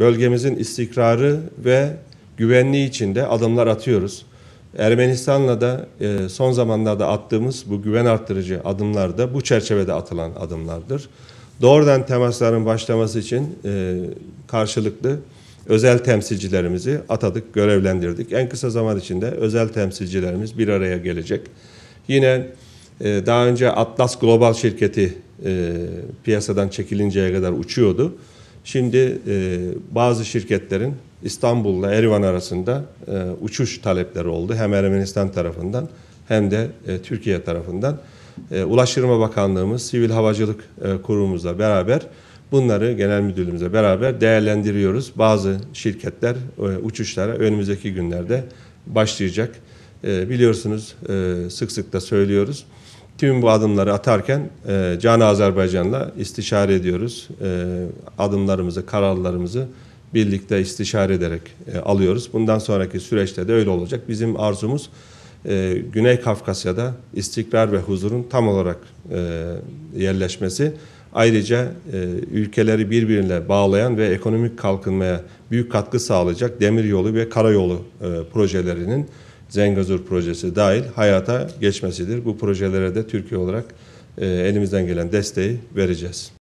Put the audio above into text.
bölgemizin istikrarı ve güvenliği için de adımlar atıyoruz. Ermenistan'la da e, son zamanlarda attığımız bu güven arttırıcı adımlar da bu çerçevede atılan adımlardır. Doğrudan temasların başlaması için e, karşılıklı özel temsilcilerimizi atadık, görevlendirdik. En kısa zaman içinde özel temsilcilerimiz bir araya gelecek. Yine e, daha önce Atlas Global şirketi e, piyasadan çekilinceye kadar uçuyordu. Şimdi e, bazı şirketlerin İstanbul'la Erivan arasında e, uçuş talepleri oldu. Hem Ermenistan tarafından hem de e, Türkiye tarafından. E, Ulaştırma Bakanlığımız, Sivil Havacılık e, Kurumumuzla beraber bunları genel müdürlüğümüzle beraber değerlendiriyoruz. Bazı şirketler e, uçuşlara önümüzdeki günlerde başlayacak. E, biliyorsunuz e, sık sık da söylüyoruz. Tüm bu adımları atarken e, Can Azerbaycan'la istişare ediyoruz. E, adımlarımızı, kararlarımızı birlikte istişare ederek e, alıyoruz. Bundan sonraki süreçte de öyle olacak. Bizim arzumuz e, Güney Kafkasya'da istikrar ve huzurun tam olarak e, yerleşmesi. Ayrıca e, ülkeleri birbirine bağlayan ve ekonomik kalkınmaya büyük katkı sağlayacak demiryolu ve karayolu e, projelerinin Zengazur projesi dahil hayata geçmesidir. Bu projelere de Türkiye olarak e, elimizden gelen desteği vereceğiz.